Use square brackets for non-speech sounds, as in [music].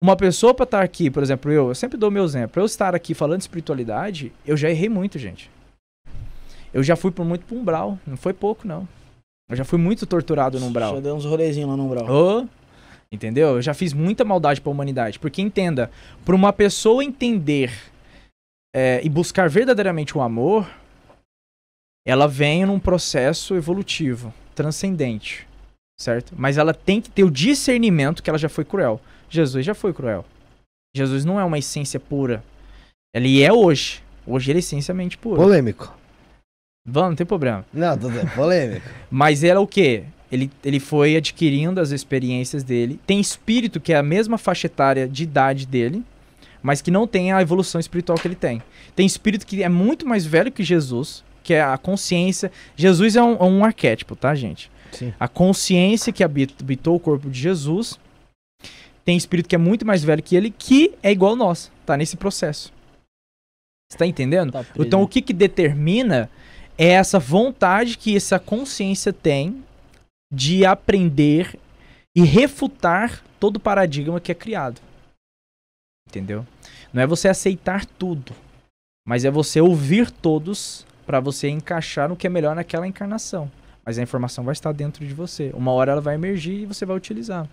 Uma pessoa para estar tá aqui, por exemplo, eu, eu sempre dou meu exemplo. eu estar aqui falando de espiritualidade, eu já errei muito, gente. Eu já fui por muito pro umbral, não foi pouco não. Eu já fui muito torturado no umbral. Já deu uns rolezinhos lá no umbral. Oh, entendeu? Eu já fiz muita maldade para a humanidade, porque entenda, para uma pessoa entender é, e buscar verdadeiramente o amor, ela vem num processo evolutivo, transcendente, certo? Mas ela tem que ter o discernimento que ela já foi cruel. Jesus já foi cruel. Jesus não é uma essência pura. Ele é hoje. Hoje ele é essencialmente puro. Polêmico. Vamos, não tem problema. Não, tudo é polêmico. [laughs] Mas era o quê? Ele, ele foi adquirindo as experiências dele. Tem espírito que é a mesma faixa etária de idade dele, mas que não tem a evolução espiritual que ele tem. Tem espírito que é muito mais velho que Jesus, que é a consciência. Jesus é um, um arquétipo, tá, gente? Sim. A consciência que habitou o corpo de Jesus tem espírito que é muito mais velho que ele, que é igual nós, tá nesse processo. Você tá entendendo? Tá então o que, que determina é essa vontade que essa consciência tem de aprender e refutar todo paradigma que é criado. Entendeu? Não é você aceitar tudo, mas é você ouvir todos para você encaixar no que é melhor naquela encarnação. Mas a informação vai estar dentro de você. Uma hora ela vai emergir e você vai utilizar.